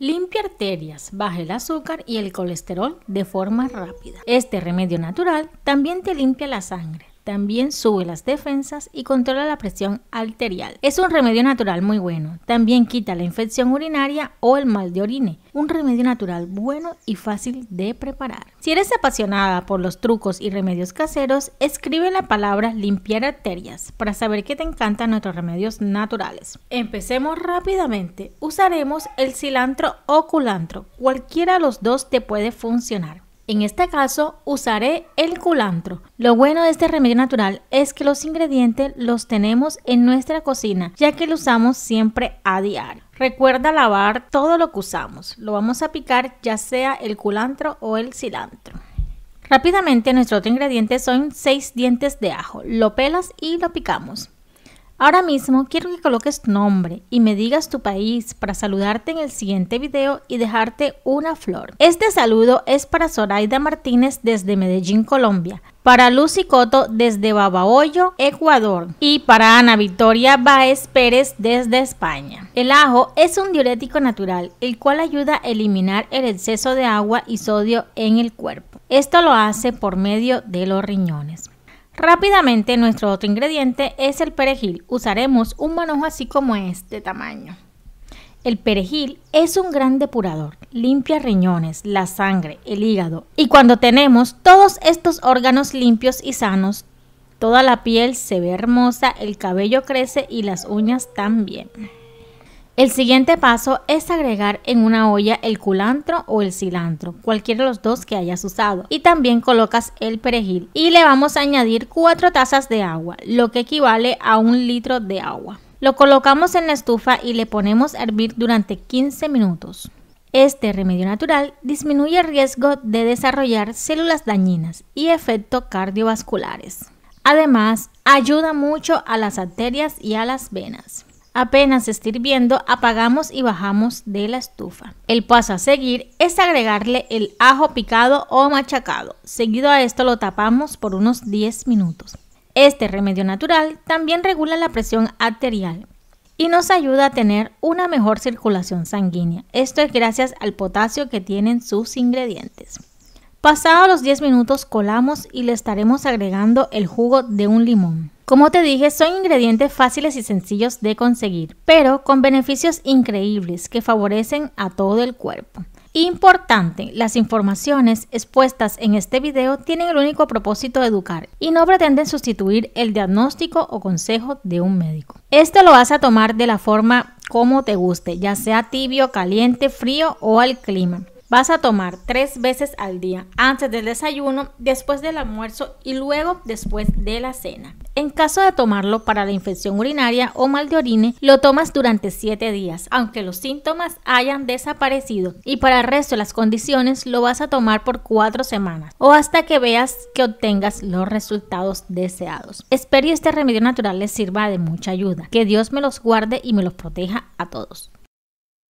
Limpia arterias, baja el azúcar y el colesterol de forma rápida. Este remedio natural también te limpia la sangre también sube las defensas y controla la presión arterial. Es un remedio natural muy bueno. También quita la infección urinaria o el mal de orine. Un remedio natural bueno y fácil de preparar. Si eres apasionada por los trucos y remedios caseros, escribe la palabra limpiar arterias para saber que te encantan nuestros remedios naturales. Empecemos rápidamente. Usaremos el cilantro o culantro. Cualquiera de los dos te puede funcionar. En este caso usaré el culantro. Lo bueno de este remedio natural es que los ingredientes los tenemos en nuestra cocina, ya que lo usamos siempre a diario. Recuerda lavar todo lo que usamos. Lo vamos a picar ya sea el culantro o el cilantro. Rápidamente nuestro otro ingrediente son 6 dientes de ajo. Lo pelas y lo picamos. Ahora mismo quiero que coloques tu nombre y me digas tu país para saludarte en el siguiente video y dejarte una flor. Este saludo es para Zoraida Martínez desde Medellín, Colombia. Para Lucy Coto desde Babahoyo, Ecuador. Y para Ana Victoria Baez Pérez desde España. El ajo es un diurético natural, el cual ayuda a eliminar el exceso de agua y sodio en el cuerpo. Esto lo hace por medio de los riñones. Rápidamente nuestro otro ingrediente es el perejil. Usaremos un manojo así como este tamaño. El perejil es un gran depurador, limpia riñones, la sangre, el hígado. Y cuando tenemos todos estos órganos limpios y sanos, toda la piel se ve hermosa, el cabello crece y las uñas también. El siguiente paso es agregar en una olla el culantro o el cilantro, cualquiera de los dos que hayas usado. Y también colocas el perejil. Y le vamos a añadir 4 tazas de agua, lo que equivale a un litro de agua. Lo colocamos en la estufa y le ponemos a hervir durante 15 minutos. Este remedio natural disminuye el riesgo de desarrollar células dañinas y efectos cardiovasculares. Además, ayuda mucho a las arterias y a las venas. Apenas esté hirviendo, apagamos y bajamos de la estufa. El paso a seguir es agregarle el ajo picado o machacado. Seguido a esto lo tapamos por unos 10 minutos. Este remedio natural también regula la presión arterial y nos ayuda a tener una mejor circulación sanguínea. Esto es gracias al potasio que tienen sus ingredientes. Pasados los 10 minutos colamos y le estaremos agregando el jugo de un limón. Como te dije, son ingredientes fáciles y sencillos de conseguir, pero con beneficios increíbles que favorecen a todo el cuerpo. Importante, las informaciones expuestas en este video tienen el único propósito de educar y no pretenden sustituir el diagnóstico o consejo de un médico. Esto lo vas a tomar de la forma como te guste, ya sea tibio, caliente, frío o al clima. Vas a tomar tres veces al día, antes del desayuno, después del almuerzo y luego después de la cena. En caso de tomarlo para la infección urinaria o mal de orine, lo tomas durante siete días, aunque los síntomas hayan desaparecido, y para el resto de las condiciones lo vas a tomar por 4 semanas o hasta que veas que obtengas los resultados deseados. Espero este remedio natural les sirva de mucha ayuda. Que Dios me los guarde y me los proteja a todos.